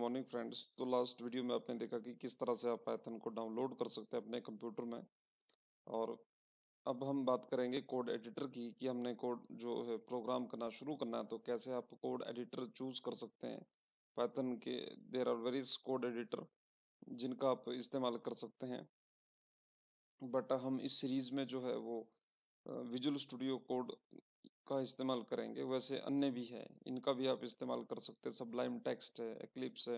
morning friends तो last video में आपने देखा कि किस तरह से आप पैथन को डाउनलोड कर सकते हैं अपने कंप्यूटर में और अब हम बात करेंगे कोड एडिटर की कि हमने कोड जो है प्रोग्राम करना शुरू करना है तो कैसे आप कोड एडिटर चूज़ कर सकते हैं पैथन के there are various code editor जिनका आप इस्तेमाल कर सकते हैं बट हम इस सीरीज़ में जो है वो विजुअल स्टूडियो कोड का इस्तेमाल करेंगे वैसे अन्य भी है इनका भी आप इस्तेमाल कर सकते हैं सबलाइम टेक्स्ट है एक्लिप्स है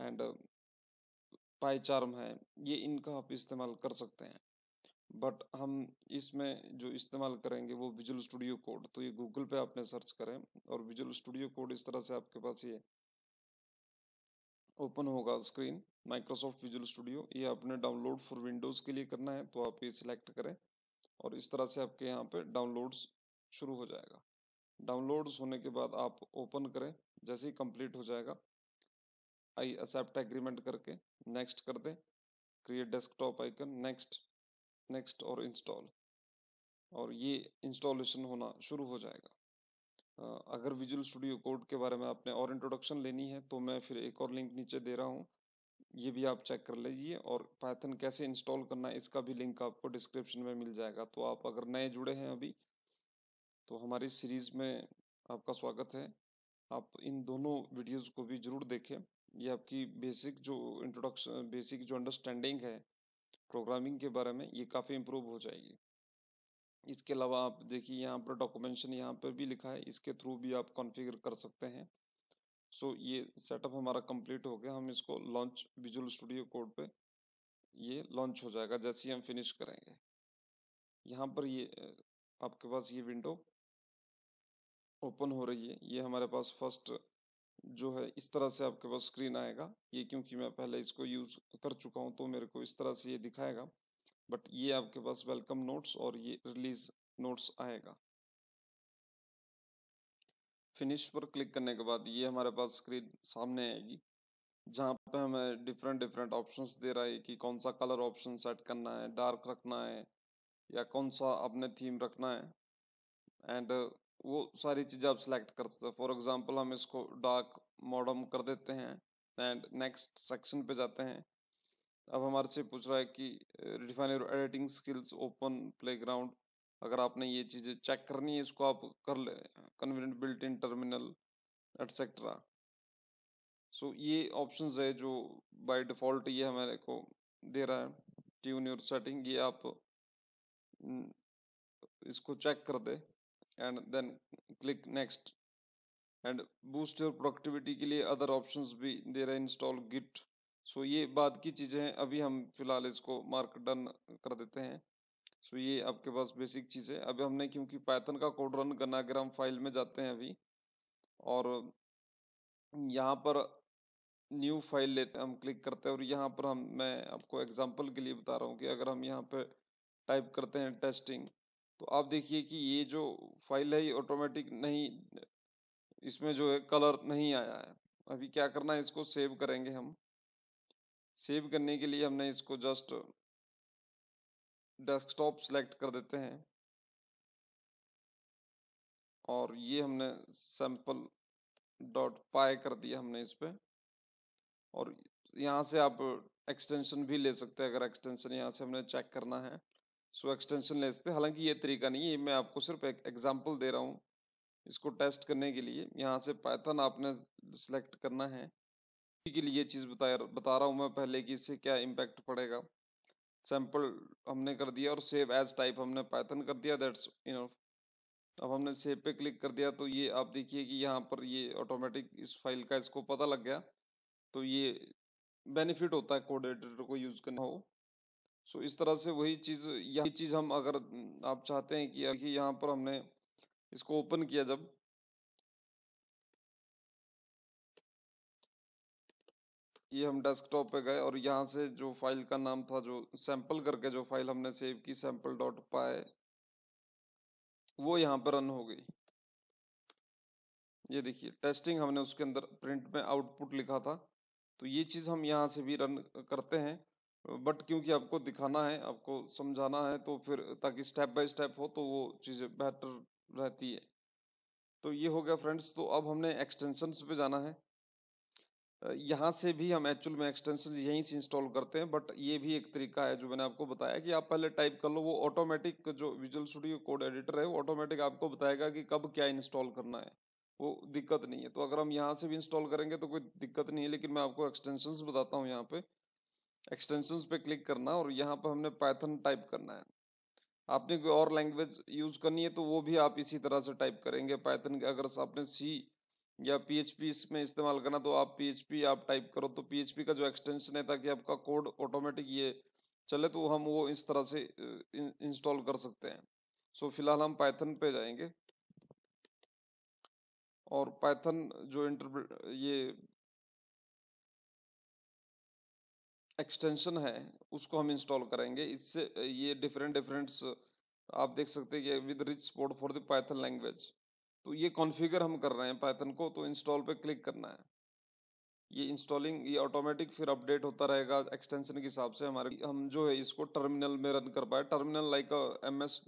एंड पाईचार्म है ये इनका आप इस्तेमाल कर सकते हैं बट हम इसमें जो इस्तेमाल करेंगे वो विजुअल स्टूडियो कोड तो ये गूगल पे आपने सर्च करें और विजुअल स्टूडियो कोड इस तरह से आपके पास ये ओपन होगा स्क्रीन माइक्रोसॉफ्ट विजुअल स्टूडियो ये आपने डाउनलोड फॉर विंडोज़ के लिए करना है तो आप ये सिलेक्ट करें और इस तरह से आपके यहाँ पे डाउनलोड्स शुरू हो जाएगा डाउनलोड्स होने के बाद आप ओपन करें जैसे ही कंप्लीट हो जाएगा आई एक्सेप्ट एग्रीमेंट करके नेक्स्ट कर दें create desktop icon next next और इंस्टॉल और ये इंस्टॉलेशन होना शुरू हो जाएगा अगर विजुअल स्टूडियो कोड के बारे में आपने और इंट्रोडक्शन लेनी है तो मैं फिर एक और लिंक नीचे दे रहा हूँ ये भी आप चेक कर लीजिए और पाइथन कैसे इंस्टॉल करना है इसका भी लिंक आपको डिस्क्रिप्शन में मिल जाएगा तो आप अगर नए जुड़े हैं अभी तो हमारी सीरीज़ में आपका स्वागत है आप इन दोनों वीडियोस को भी ज़रूर देखें ये आपकी बेसिक जो इंट्रोडक्शन बेसिक जो अंडरस्टैंडिंग है प्रोग्रामिंग के बारे में ये काफ़ी इम्प्रूव हो जाएगी इसके अलावा आप देखिए यहाँ पर डॉक्यूमेंशन यहाँ पर भी लिखा है इसके थ्रू भी आप कॉन्फ़िगर कर सकते हैं सो so, ये सेटअप हमारा कंप्लीट हो गया हम इसको लॉन्च विजुअल स्टूडियो कोड पे ये लॉन्च हो जाएगा जैसे ही हम फिनिश करेंगे यहाँ पर ये आपके पास ये विंडो ओपन हो रही है ये हमारे पास फर्स्ट जो है इस तरह से आपके पास स्क्रीन आएगा ये क्योंकि मैं पहले इसको यूज़ कर चुका हूँ तो मेरे को इस तरह से ये दिखाएगा बट ये आपके पास वेलकम नोट्स और ये रिलीज नोट्स आएगा फिनिश पर क्लिक करने के बाद ये हमारे पास स्क्रीन सामने आएगी जहाँ पे हमें डिफरेंट डिफरेंट ऑप्शंस दे रहा है कि कौन सा कलर ऑप्शन सेट करना है डार्क रखना है या कौन सा अपने थीम रखना है एंड वो सारी चीज़ें आप सेलेक्ट कर सकते हो फॉर एग्जाम्पल हम इसको डार्क मॉडम कर देते हैं एंड नेक्स्ट सेक्शन पे जाते हैं अब हमारे से पूछ रहा है कि refine your editing skills open playground अगर आपने ये चीज़ें चेक करनी है इसको आप कर ले convenient built in terminal etcetera so ये ऑप्शन है जो बाय डिफ़ॉल्ट ये हमारे को दे रहा है ट्यून योर सेटिंग ये आप इसको चेक कर दे and then click next and boost your productivity के लिए अदर ऑप्शंस भी दे रहे हैं इंस्टॉल गिट सो ये बाद की चीज़ें हैं अभी हम फिलहाल इसको मार्क डन कर देते हैं सो ये आपके पास बेसिक चीज़ है अभी हमने क्योंकि पैथन का कोड रन करना अगर हम फाइल में जाते हैं अभी और यहाँ पर न्यू फाइल लेते हैं हम क्लिक करते हैं और यहाँ पर हम मैं आपको एग्जांपल के लिए बता रहा हूँ कि अगर हम यहाँ पर टाइप करते हैं टेस्टिंग तो आप देखिए कि ये जो फाइल है ये ऑटोमेटिक नहीं इसमें जो है कलर नहीं आया है अभी क्या करना है इसको सेव करेंगे हम सेव करने के लिए हमने इसको जस्ट डेस्कटॉप सेलेक्ट कर देते हैं और ये हमने सैम्पल डॉट पाए कर दिया हमने इस पर और यहाँ से आप एक्सटेंशन भी ले सकते हैं अगर एक्सटेंशन यहाँ से हमने चेक करना है सो एक्सटेंशन ले सकते हालांकि ये तरीका नहीं है मैं आपको सिर्फ एक एग्जाम्पल दे रहा हूँ इसको टेस्ट करने के लिए यहाँ से पैथन आपने सेलेक्ट करना है के लिए चीज़ बता बता रहा हूँ मैं पहले कि इससे क्या इम्पैक्ट पड़ेगा सैम्पल हमने कर दिया और सेव एज टाइप हमने पैथन कर दिया दैट्स इनफ अब हमने सेव पे क्लिक कर दिया तो ये आप देखिए कि यहाँ पर ये ऑटोमेटिक इस फाइल का इसको पता लग गया तो ये बेनिफिट होता है कोड एडिटर को यूज़ करना हो सो इस तरह से वही चीज़ यही चीज़ हम अगर आप चाहते हैं कि अभी यहाँ पर हमने इसको ओपन किया जब ये हम डेस्कटॉप पे गए और यहाँ से जो फाइल का नाम था जो सैंपल करके जो फाइल हमने सेव की सैंपल डॉट पाए वो यहाँ पर रन हो गई ये देखिए टेस्टिंग हमने उसके अंदर प्रिंट में आउटपुट लिखा था तो ये चीज़ हम यहाँ से भी रन करते हैं बट क्योंकि आपको दिखाना है आपको समझाना है तो फिर ताकि स्टेप बाय स्टेप हो तो वो चीज़ें बेहतर रहती है तो ये हो गया फ्रेंड्स तो अब हमने एक्सटेंशन पे जाना है यहाँ से भी हम एक्चुअल में एक्सटेंशन यहीं से इंस्टॉल करते हैं बट ये भी एक तरीका है जो मैंने आपको बताया कि आप पहले टाइप कर लो वो ऑटोमेटिक जो विजुअल स्टूडियो कोड एडिटर है वो ऑटोमेटिक आपको बताएगा कि कब क्या इंस्टॉल करना है वो दिक्कत नहीं है तो अगर हम यहाँ से भी इंस्टॉल करेंगे तो कोई दिक्कत नहीं है लेकिन मैं आपको एक्सटेंशन बताता हूँ यहाँ पर एक्सटेंशन पे क्लिक करना और यहाँ पर हमने पैथन टाइप करना है आपने कोई और लैंग्वेज यूज़ करनी है तो वो भी आप इसी तरह से टाइप करेंगे पैथन अगर आपने सी या पी एच पी इसमें इस्तेमाल करना तो आप पी एच पी आप टाइप करो तो पी एच पी का जो एक्सटेंशन है ताकि आपका कोड ऑटोमेटिक ये चले तो हम वो इस तरह से इंस्टॉल कर सकते हैं सो so, फिलहाल हम पैथन पे जाएंगे और पैथन जो इंटरप्रेट ये एक्सटेंशन है उसको हम इंस्टॉल करेंगे इससे ये डिफरेंट डिफरेंट आप देख सकते हैं कि with rich support for the Python language तो ये कॉन्फ़िगर हम कर रहे हैं पाइथन को तो इंस्टॉल पे क्लिक करना है ये इंस्टॉलिंग ये ऑटोमेटिक फिर अपडेट होता रहेगा एक्सटेंशन के हिसाब से हमारे हम जो है इसको टर्मिनल में रन कर पाए टर्मिनल लाइक एम एस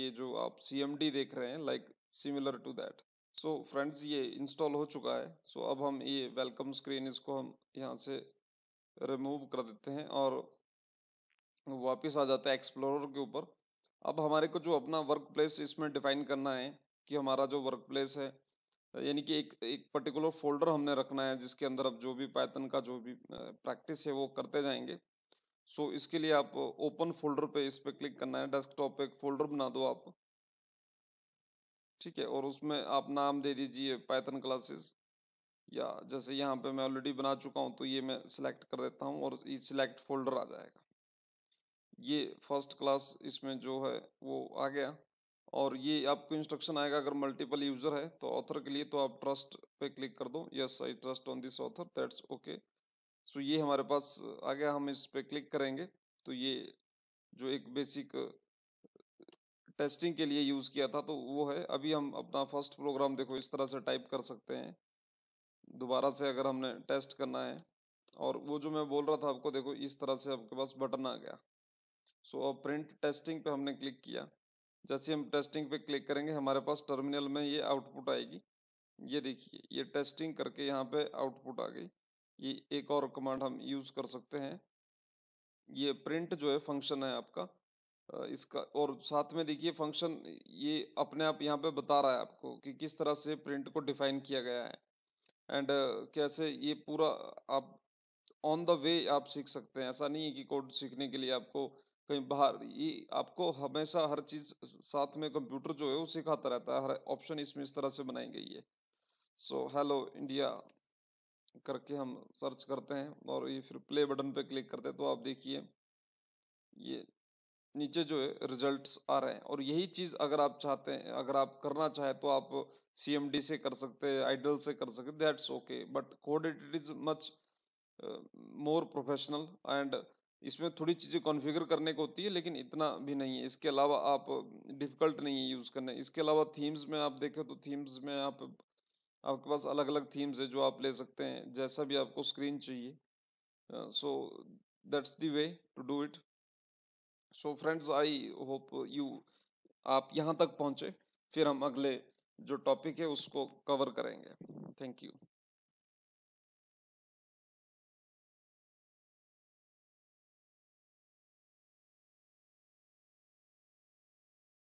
ये जो आप सी एम डी देख रहे हैं like similar to that so friends ये इंस्टॉल हो चुका है सो so, अब हम ये वेलकम स्क्रीन इसको हम यहाँ से रिमूव कर देते हैं और वापस आ जाता है एक्सप्लोरर के ऊपर अब हमारे को जो अपना वर्क प्लेस इसमें डिफाइन करना है कि हमारा जो वर्क प्लेस है यानी कि एक एक पर्टिकुलर फोल्डर हमने रखना है जिसके अंदर अब जो भी पैथन का जो भी प्रैक्टिस है वो करते जाएंगे सो so, इसके लिए आप ओपन फोल्डर पे इस पर क्लिक करना है डेस्कटॉप पे एक फोल्डर बना दो आप ठीक है और उसमें आप नाम दे दीजिए पैथन क्लासेस या जैसे यहाँ पे मैं ऑलरेडी बना चुका हूँ तो ये मैं सिलेक्ट कर देता हूँ और ये सिलेक्ट फोल्डर आ जाएगा ये फर्स्ट क्लास इसमें जो है वो आ गया और ये आपको इंस्ट्रक्शन आएगा अगर मल्टीपल यूज़र है तो ऑथर के लिए तो आप ट्रस्ट पे क्लिक कर दो yes I trust on this author that's okay so ये हमारे पास आ गया हम इस पर क्लिक करेंगे तो ये जो एक बेसिक टेस्टिंग के लिए यूज़ किया था तो वो है अभी हम अपना फर्स्ट प्रोग्राम देखो इस तरह से टाइप कर सकते हैं दोबारा से अगर हमने टेस्ट करना है और वो जो मैं बोल रहा था आपको देखो इस तरह से आपके पास बटन आ गया सो अब प्रिंट टेस्टिंग पे हमने क्लिक किया जैसे हम टेस्टिंग पे क्लिक करेंगे हमारे पास टर्मिनल में ये आउटपुट आएगी ये देखिए ये टेस्टिंग करके यहाँ पे आउटपुट आ गई ये एक और कमांड हम यूज़ कर सकते हैं ये प्रिंट जो है फंक्शन है आपका इसका और साथ में देखिए फंक्शन ये अपने आप यहाँ पे बता रहा है आपको कि किस तरह से प्रिंट को डिफाइन किया गया है एंड कैसे ये पूरा आप ऑन द वे आप सीख सकते हैं ऐसा नहीं है कि कोड सीखने के लिए आपको कहीं बाहर ये आपको हमेशा हर चीज़ साथ में कंप्यूटर जो है वो सिखाता रहता है हर ऑप्शन इसमें इस तरह से बनाई गई है सो हेलो इंडिया करके हम सर्च करते हैं और ये फिर प्ले बटन पे क्लिक करते हैं तो आप देखिए ये नीचे जो है रिजल्ट्स आ रहे हैं और यही चीज़ अगर आप चाहते हैं अगर आप करना चाहें तो आप सीएमडी से कर सकते हैं आइडल से कर सकते that's okay but code it is much more professional and इसमें थोड़ी चीज़ें कॉन्फ़िगर करने को होती है लेकिन इतना भी नहीं है इसके अलावा आप डिफ़िकल्ट uh, नहीं है यूज़ करने इसके अलावा थीम्स में आप देखें तो थीम्स में आप आपके पास अलग अलग थीम्स है जो आप ले सकते हैं जैसा भी आपको स्क्रीन चाहिए so that's the way to do it so friends I hope you आप यहाँ तक पहुँचे फिर हम अगले जो टॉपिक है उसको कवर करेंगे थैंक यू